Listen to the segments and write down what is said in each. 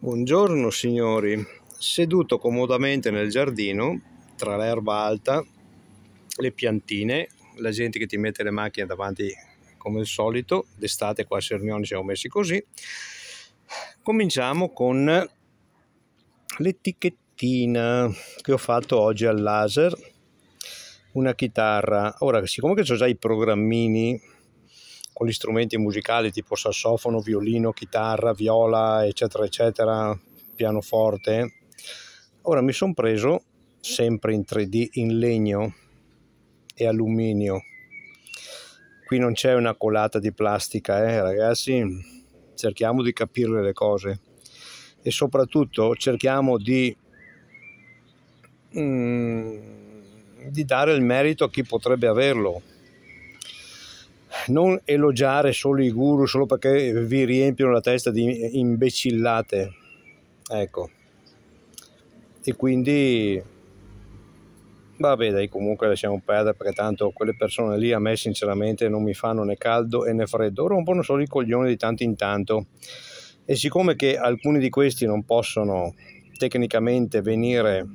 Buongiorno signori, seduto comodamente nel giardino, tra l'erba alta, le piantine, la gente che ti mette le macchine davanti come al solito, d'estate qua a Sermione siamo messi così. Cominciamo con l'etichettina che ho fatto oggi al laser, una chitarra. Ora, siccome che ho già i programmini con gli strumenti musicali tipo sassofono, violino, chitarra, viola, eccetera, eccetera, pianoforte. Ora mi sono preso sempre in 3D in legno e alluminio. Qui non c'è una colata di plastica, eh, ragazzi. Cerchiamo di capire le cose e soprattutto cerchiamo di, mm, di dare il merito a chi potrebbe averlo non elogiare solo i guru solo perché vi riempiono la testa di imbecillate. Ecco. E quindi vabbè dai comunque lasciamo perdere perché tanto quelle persone lì a me sinceramente non mi fanno né caldo né freddo rompono solo i coglioni di tanto in tanto e siccome che alcuni di questi non possono tecnicamente venire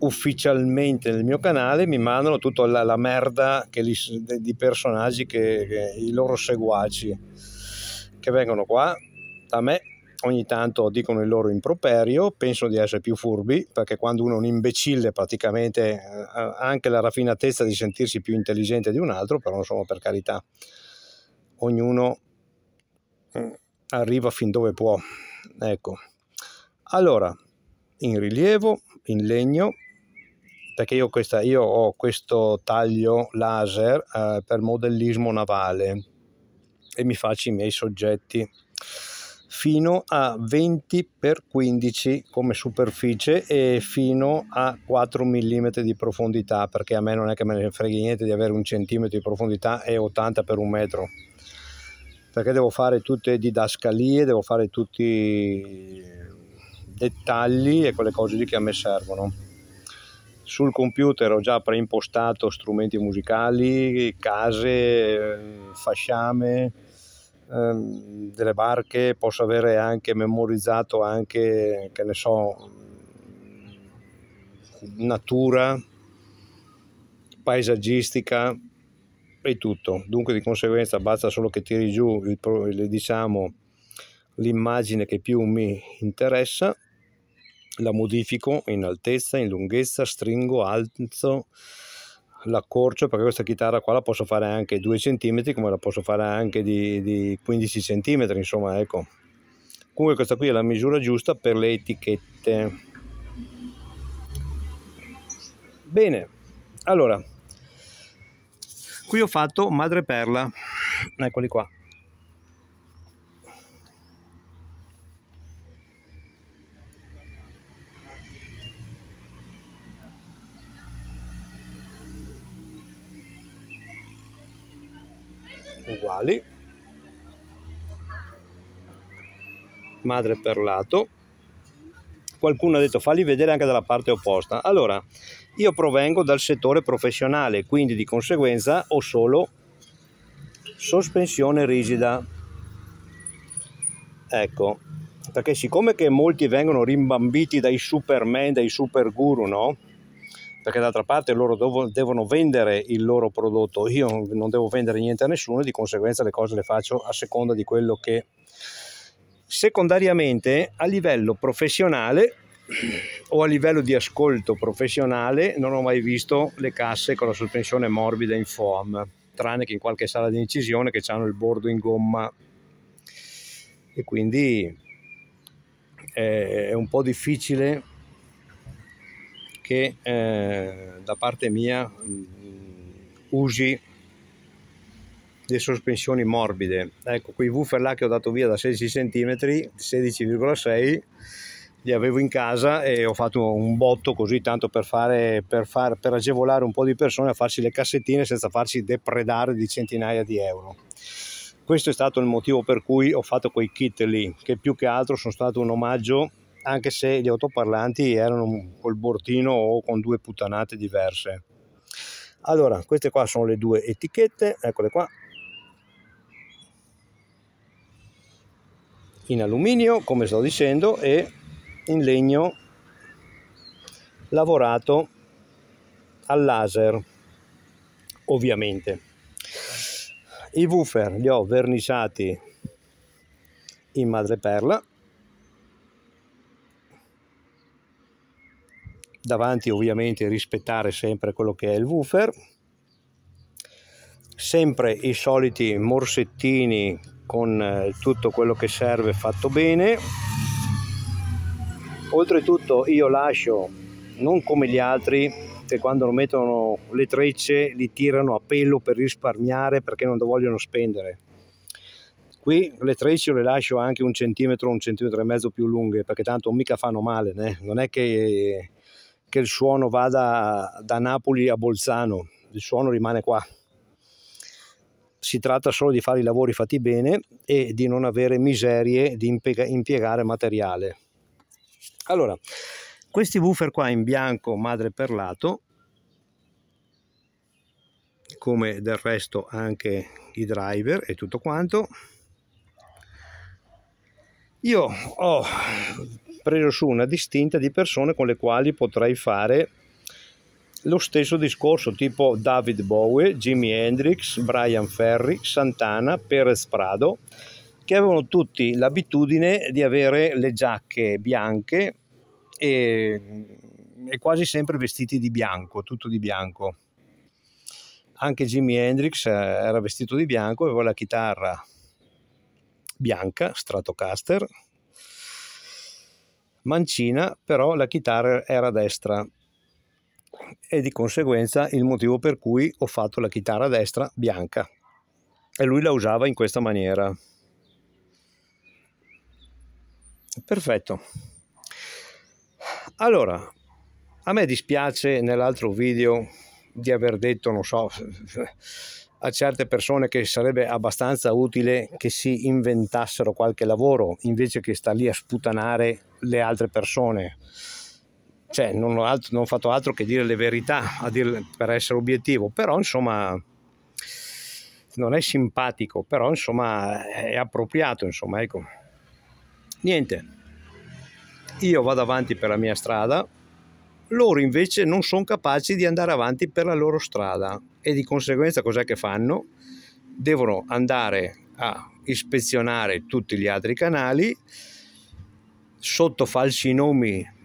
ufficialmente nel mio canale mi mandano tutta la, la merda li, di personaggi che, che, i loro seguaci che vengono qua da me ogni tanto dicono il loro improperio pensano di essere più furbi perché quando uno è un imbecille praticamente eh, ha anche la raffinatezza di sentirsi più intelligente di un altro però insomma per carità ognuno mm, arriva fin dove può ecco allora in rilievo in legno perché io, questa, io ho questo taglio laser eh, per modellismo navale e mi faccio i miei soggetti fino a 20 x 15 come superficie e fino a 4 mm di profondità perché a me non è che me ne freghi niente di avere un centimetro di profondità e 80 per un metro perché devo fare tutte didascalie, devo fare tutti i dettagli e quelle cose lì che a me servono sul computer ho già preimpostato strumenti musicali, case, fasciame, ehm, delle barche, posso avere anche memorizzato anche, che ne so, natura, paesaggistica e tutto. Dunque di conseguenza basta solo che tiri giù il, diciamo, l'immagine che più mi interessa la modifico in altezza, in lunghezza, stringo, alzo, l'accorcio perché questa chitarra qua la posso fare anche 2 cm come la posso fare anche di, di 15 cm insomma ecco comunque questa qui è la misura giusta per le etichette bene allora qui ho fatto madreperla eccoli qua uguali madre per lato qualcuno ha detto falli vedere anche dalla parte opposta allora io provengo dal settore professionale quindi di conseguenza ho solo sospensione rigida ecco perché siccome che molti vengono rimbambiti dai superman dai super guru no perché d'altra parte loro dov- devono vendere il loro prodotto, io non devo vendere niente a nessuno e di conseguenza le cose le faccio a seconda di quello che... Secondariamente a livello professionale o a livello di ascolto professionale non ho mai visto le casse con la sospensione morbida in foam, tranne che in qualche sala di incisione che hanno il bordo in gomma e quindi eh, è un po' difficile che eh, da parte mia mh, mm, usi le sospensioni morbide. Ecco, quei woofer là che ho dato via da 16 cm, 16,6 li avevo in casa e ho fatto un botto così tanto per, fare, per, far, per agevolare un po' di persone a farsi le cassettine senza farsi depredare di centinaia di euro. Questo è stato il motivo per cui ho fatto quei kit lì, che più che altro sono stato un omaggio anche se gli autoparlanti erano col bordino o con due puttanate diverse. Allora, queste qua sono le due etichette, eccole qua. In alluminio, come sto dicendo, e in legno lavorato al laser, ovviamente. I woofer li ho verniciati in madreperla davanti ovviamente rispettare sempre quello che è il woofer sempre i soliti morsettini con eh, tutto quello che serve fatto bene oltretutto io lascio non come gli altri che quando mettono le trecce li tirano a pelo per risparmiare perché non lo vogliono spendere qui le trecce le lascio anche un centimetro un centimetro e mezzo più lunghe perché tanto mica fanno male né? non è che che il suono vada da Napoli a Bolzano, il suono rimane qua. Si tratta solo di fare i lavori fatti bene e di non avere miserie di impiegare materiale. Allora, questi woofer qua in bianco madre per lato, come del resto anche i driver e tutto quanto, io ho preso su una distinta di persone con le quali potrei fare lo stesso discorso, tipo David Bowie, Jimi Hendrix, Brian Ferry, Santana, Perez Prado, che avevano tutti l'abitudine di avere le giacche bianche e, e quasi sempre vestiti di bianco, tutto di bianco. Anche Jimi Hendrix eh, era vestito di bianco, e aveva la chitarra bianca, Stratocaster, mancina, però la chitarra era destra e di conseguenza il motivo per cui ho fatto la chitarra destra bianca e lui la usava in questa maniera. Perfetto. Allora, a me dispiace nell'altro video di aver detto, non so, a certe persone che sarebbe abbastanza utile che si inventassero qualche lavoro invece che star lì a sputanare le altre persone. Cioè, non ho, altro, non ho fatto altro che dire le verità, dire, per essere obiettivo, però insomma non è simpatico, però insomma è appropriato, insomma, ecco. Niente, io vado avanti per la mia strada, loro invece non sono capaci di andare avanti per la loro strada e di conseguenza cos'è che fanno? Devono andare a ispezionare tutti gli altri canali sotto falsi nomi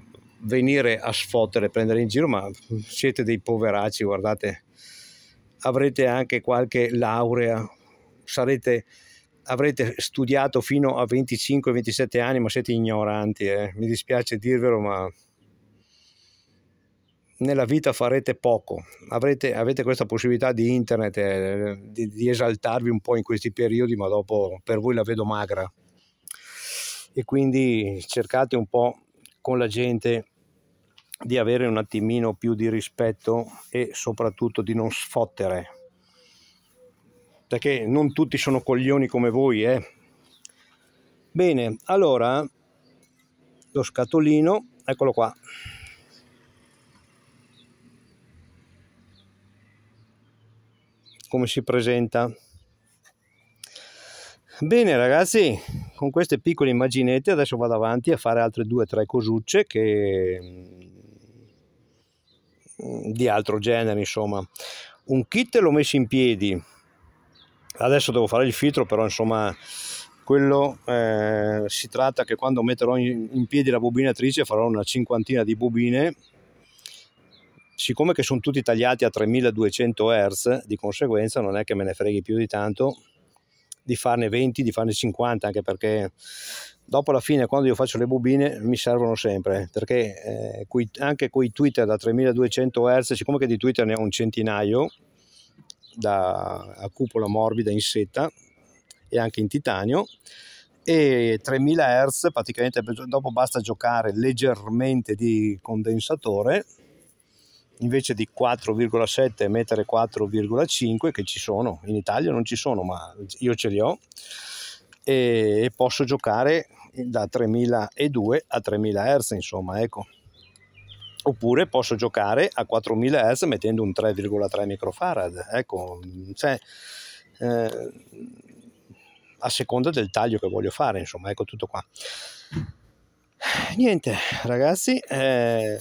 venire a sfottere, prendere in giro, ma siete dei poveracci, guardate, avrete anche qualche laurea, sarete, avrete studiato fino a 25-27 anni, ma siete ignoranti, eh. mi dispiace dirvelo, ma nella vita farete poco, Avrete, avete questa possibilità di internet, eh, di, di, esaltarvi un po' in questi periodi, ma dopo per voi la vedo magra. E quindi cercate un po' con la gente di avere un attimino più di rispetto e soprattutto di non sfottere. Perché non tutti sono coglioni come voi, eh. Bene, allora lo scatolino, eccolo qua, come si presenta bene ragazzi con queste piccole immaginette adesso vado avanti a fare altre due o tre cosucce che mm, di altro genere insomma un kit l'ho messo in piedi adesso devo fare il filtro però insomma quello eh, si tratta che quando metterò in, in piedi la bobinatrice farò una cinquantina di bobine siccome sono tutti tagliati a 3200 Hz, di conseguenza non è che me ne freghi più di tanto di farne 20, di farne 50, anche perché dopo alla fine quando io faccio le bobine mi servono sempre, perché eh, qui, anche con Twitter da 3200 Hz, siccome che di Twitter ne ho un centinaio da, a cupola morbida in seta e anche in titanio, e 3000 Hz praticamente dopo basta giocare leggermente di condensatore invece di 4,7 mettere 4,5 che ci sono, in Italia non ci sono ma io ce li ho e posso giocare da 3002 a 3000 Hz insomma ecco oppure posso giocare a 4000 Hz mettendo un 3,3 microfarad ecco cioè eh, a seconda del taglio che voglio fare insomma ecco tutto qua niente ragazzi eh,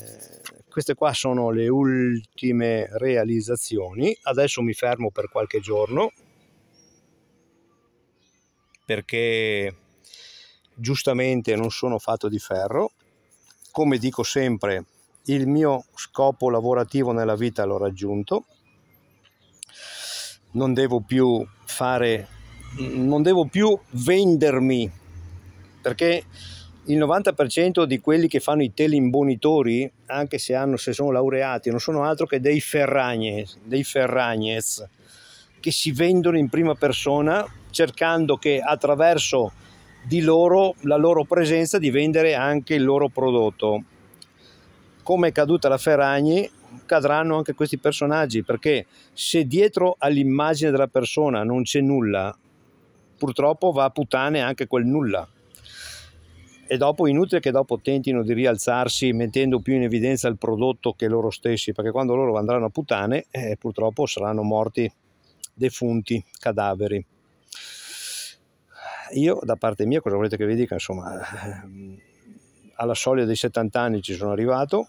queste qua sono le ultime realizzazioni. Adesso mi fermo per qualche giorno perché giustamente non sono fatto di ferro. Come dico sempre, il mio scopo lavorativo nella vita l'ho raggiunto. Non devo più fare non devo più vendermi perché il 90% di quelli che fanno i telimbonitori, anche se, hanno, se, sono laureati, non sono altro che dei ferragnez, dei ferragnez che si vendono in prima persona cercando che attraverso di loro, la loro presenza, di vendere anche il loro prodotto. Come è caduta la Ferragni, cadranno anche questi personaggi, perché se dietro all'immagine della persona non c'è nulla, purtroppo va a putane anche quel nulla e dopo inutile che dopo tentino di rialzarsi mettendo più in evidenza il prodotto che loro stessi, perché quando loro andranno a putane eh, purtroppo saranno morti defunti, cadaveri. Io da parte mia cosa volete che vi dica? Insomma, ehm, alla soglia dei 70 anni ci sono arrivato,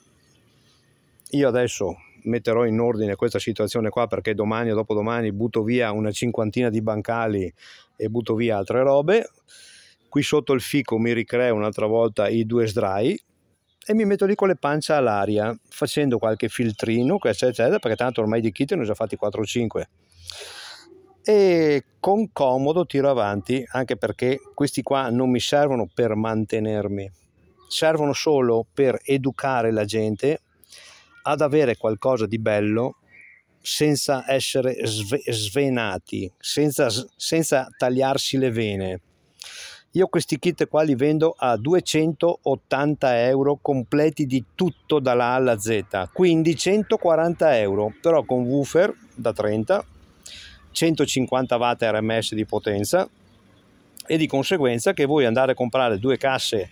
io adesso metterò in ordine questa situazione qua perché domani o dopodomani butto via una cinquantina di bancali e butto via altre robe qui sotto il fico mi ricreo un'altra volta i due sdrai e mi metto lì con le pancia all'aria facendo qualche filtrino eccetera eccetera perché tanto ormai di kit ne ho già fatti 4 o 5 e con comodo tiro avanti anche perché questi qua non mi servono per mantenermi servono solo per educare la gente ad avere qualcosa di bello senza essere sve- svenati senza, senza tagliarsi le vene io questi kit qua li vendo a 280 euro completi di tutto dalla A alla Z, quindi 140 euro, però con woofer da 30, 150 watt RMS di potenza e di conseguenza che voi andate a comprare due casse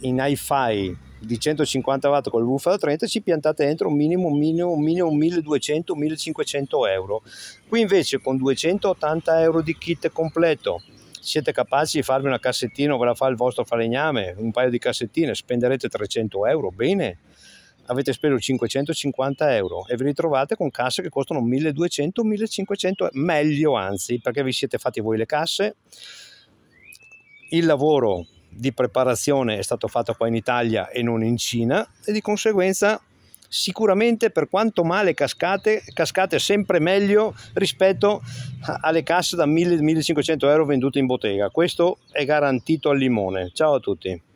in hi-fi di 150 watt con il woofer da 30 ci piantate dentro un minimo, minimo, minimo 1200-1500 euro qui invece con 280 euro di kit completo siete capaci di farvi una cassettina ve la fa il vostro falegname, un paio di cassettine, spenderete 300 euro, bene, avete speso 550 euro e vi ritrovate con casse che costano 1200-1500, meglio anzi, perché vi siete fatti voi le casse, il lavoro di preparazione è stato fatto qua in Italia e non in Cina e di conseguenza sicuramente per quanto male cascate, cascate sempre meglio rispetto alle casse da 1000-1500 euro vendute in bottega. Questo è garantito al limone. Ciao a tutti.